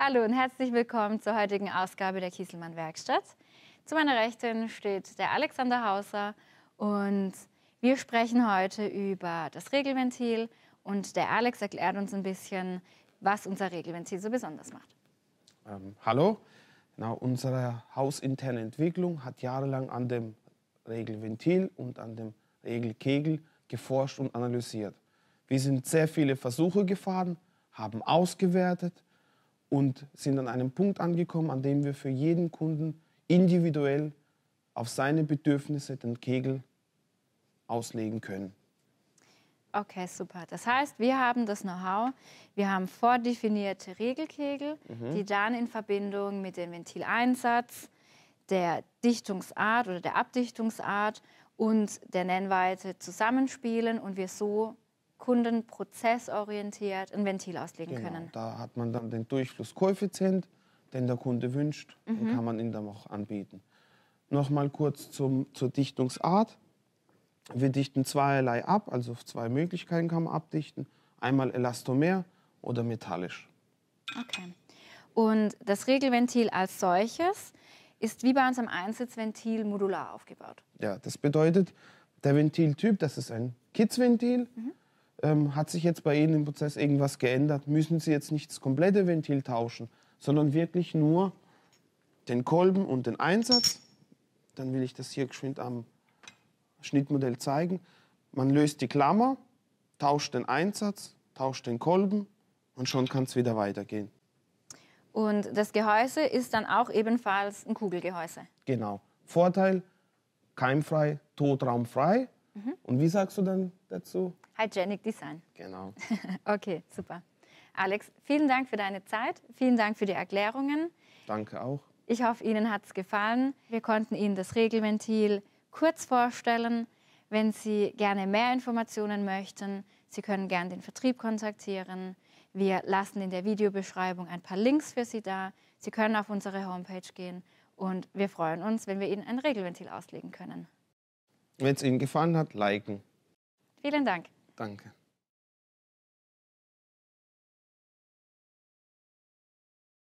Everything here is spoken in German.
Hallo und herzlich willkommen zur heutigen Ausgabe der Kieselmann Werkstatt. Zu meiner Rechten steht der Alexander Hauser und wir sprechen heute über das Regelventil und der Alex erklärt uns ein bisschen, was unser Regelventil so besonders macht. Ähm, hallo, genau, unsere hausinterne Entwicklung hat jahrelang an dem Regelventil und an dem Regelkegel geforscht und analysiert. Wir sind sehr viele Versuche gefahren, haben ausgewertet, und sind an einem Punkt angekommen, an dem wir für jeden Kunden individuell auf seine Bedürfnisse den Kegel auslegen können. Okay, super. Das heißt, wir haben das Know-how, wir haben vordefinierte Regelkegel, mhm. die dann in Verbindung mit dem Ventileinsatz, der Dichtungsart oder der Abdichtungsart und der Nennweite zusammenspielen und wir so Kunden prozessorientiert ein Ventil auslegen genau, können. Da hat man dann den Durchflusskoeffizient, den der Kunde wünscht, mhm. und kann man ihn dann auch anbieten. Nochmal kurz zum, zur Dichtungsart. Wir dichten zweierlei ab, also auf zwei Möglichkeiten kann man abdichten. Einmal elastomer oder metallisch. Okay. Und das Regelventil als solches ist wie bei unserem Einsitzventil modular aufgebaut. Ja, das bedeutet, der Ventiltyp, das ist ein Kids-Ventil. Mhm ähm, hat sich jetzt bei Ihnen im Prozess irgendwas geändert? Müssen Sie jetzt nicht das komplette Ventil tauschen, sondern wirklich nur den Kolben und den Einsatz? Dann will ich das hier geschwind am Schnittmodell zeigen. Man löst die Klammer, tauscht den Einsatz, tauscht den Kolben und schon kann es wieder weitergehen. Und das Gehäuse ist dann auch ebenfalls ein Kugelgehäuse. Genau. Vorteil, keimfrei, totraumfrei. Mhm. Und wie sagst du dann dazu? Hygienic Design. Genau. okay, super. Alex, vielen Dank für deine Zeit, vielen Dank für die Erklärungen. Danke auch. Ich hoffe, Ihnen hat es gefallen. Wir konnten Ihnen das Regelventil kurz vorstellen. Wenn Sie gerne mehr Informationen möchten, Sie können gerne den Vertrieb kontaktieren. Wir lassen in der Videobeschreibung ein paar Links für Sie da. Sie können auf unsere Homepage gehen und wir freuen uns, wenn wir Ihnen ein Regelventil auslegen können. Wenn es Ihnen gefallen hat, liken. Vielen Dank. Danke.